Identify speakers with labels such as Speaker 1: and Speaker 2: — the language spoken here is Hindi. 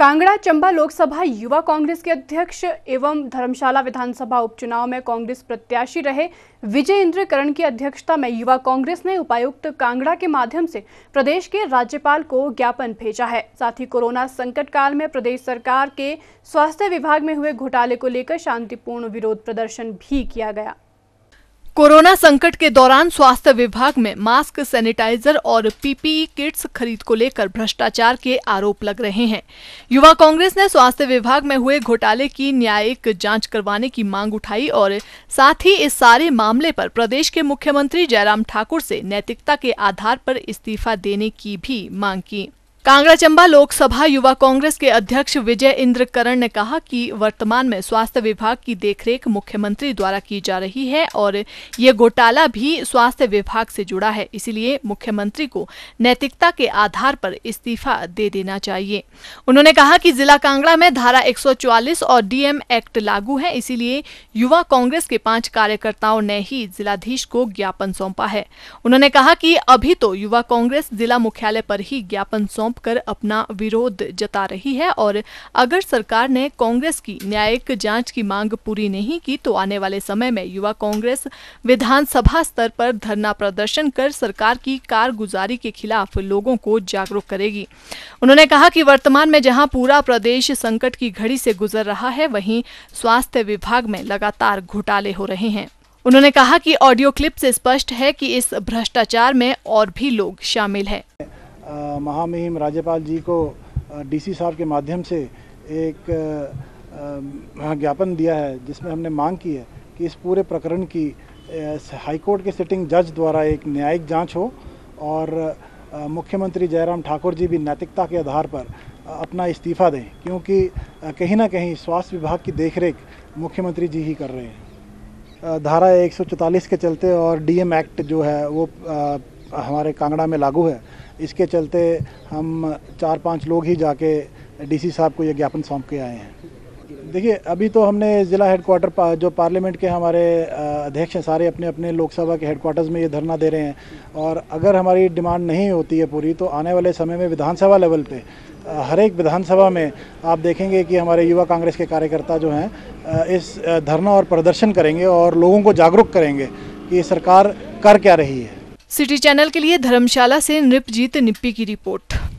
Speaker 1: कांगड़ा चंबा लोकसभा युवा कांग्रेस के अध्यक्ष एवं धर्मशाला विधानसभा उपचुनाव में कांग्रेस प्रत्याशी रहे विजय इंद्र करण की अध्यक्षता में युवा कांग्रेस ने उपायुक्त कांगड़ा के माध्यम से प्रदेश के राज्यपाल को ज्ञापन भेजा है साथ ही कोरोना संकट काल में प्रदेश सरकार के स्वास्थ्य विभाग में हुए घोटाले को लेकर शांतिपूर्ण विरोध प्रदर्शन भी किया गया
Speaker 2: कोरोना संकट के दौरान स्वास्थ्य विभाग में मास्क सैनिटाइजर और पीपीई किट्स खरीद को लेकर भ्रष्टाचार के आरोप लग रहे हैं युवा कांग्रेस ने स्वास्थ्य विभाग में हुए घोटाले की न्यायिक जांच करवाने की मांग उठाई और साथ ही इस सारे मामले पर प्रदेश के मुख्यमंत्री जयराम ठाकुर से नैतिकता के आधार पर इस्तीफा देने की भी मांग की कांगड़ा चंबा लोकसभा युवा कांग्रेस के अध्यक्ष विजय इंद्र करण ने कहा कि वर्तमान में स्वास्थ्य विभाग की देखरेख मुख्यमंत्री द्वारा की जा रही है और ये घोटाला भी स्वास्थ्य विभाग से जुड़ा है इसलिए मुख्यमंत्री को नैतिकता के आधार पर इस्तीफा दे देना चाहिए उन्होंने कहा कि जिला कांगड़ा में धारा एक और डीएम एक्ट लागू है इसीलिए युवा कांग्रेस के पांच कार्यकर्ताओं ने ही जिलाधीश को ज्ञापन सौंपा है उन्होंने कहा कि अभी तो युवा कांग्रेस जिला मुख्यालय पर ही ज्ञापन सौंप कर अपना विरोध जता रही है और अगर सरकार ने कांग्रेस की न्यायिक जांच की मांग पूरी नहीं की तो आने वाले समय में युवा कांग्रेस विधानसभा स्तर पर धरना प्रदर्शन कर सरकार की कारगुजारी के खिलाफ लोगों को जागरूक करेगी उन्होंने कहा कि वर्तमान में जहां पूरा प्रदेश संकट की घड़ी से गुजर रहा है वहीं स्वास्थ्य विभाग में लगातार घोटाले हो रहे हैं उन्होंने कहा कि ऑडियो क्लिप से स्पष्ट है कि इस भ्रष्टाचार में और भी लोग शामिल हैं।
Speaker 3: महामहिम राज्यपाल जी को डीसी साहब के माध्यम से एक ज्ञापन दिया है जिसमें हमने मांग की है कि इस पूरे प्रकरण की हाईकोर्ट के सिटिंग जज द्वारा एक न्यायिक जांच हो और मुख्यमंत्री जयराम ठाकुर जी भी नैतिकता के आधार पर अपना इस्तीफा दें क्योंकि कहीं ना कहीं स्वास्थ्य विभाग की देखरेख मुख्यमंत्री जी ही कर रहे हैं धारा 144 के चलते और डीएम एक्ट जो है वो हमारे कांगड़ा में लागू है इसके चलते हम चार पांच लोग ही जाके डीसी साहब को ये ज्ञापन सौंप के आए हैं देखिए अभी तो हमने ज़िला हेडकोार्टर पा, जो पार्लियामेंट के हमारे अध्यक्ष हैं सारे अपने अपने लोकसभा के हेडक्वार्टर्स में ये धरना दे रहे हैं और अगर हमारी डिमांड नहीं होती है पूरी तो आने वाले समय में विधानसभा लेवल पे हर एक विधानसभा में आप देखेंगे कि हमारे युवा कांग्रेस के कार्यकर्ता जो हैं इस धरना और प्रदर्शन करेंगे और लोगों को जागरूक करेंगे कि सरकार कर क्या रही है
Speaker 2: सिटी चैनल के लिए धर्मशाला से नृपजीत निप्पी की रिपोर्ट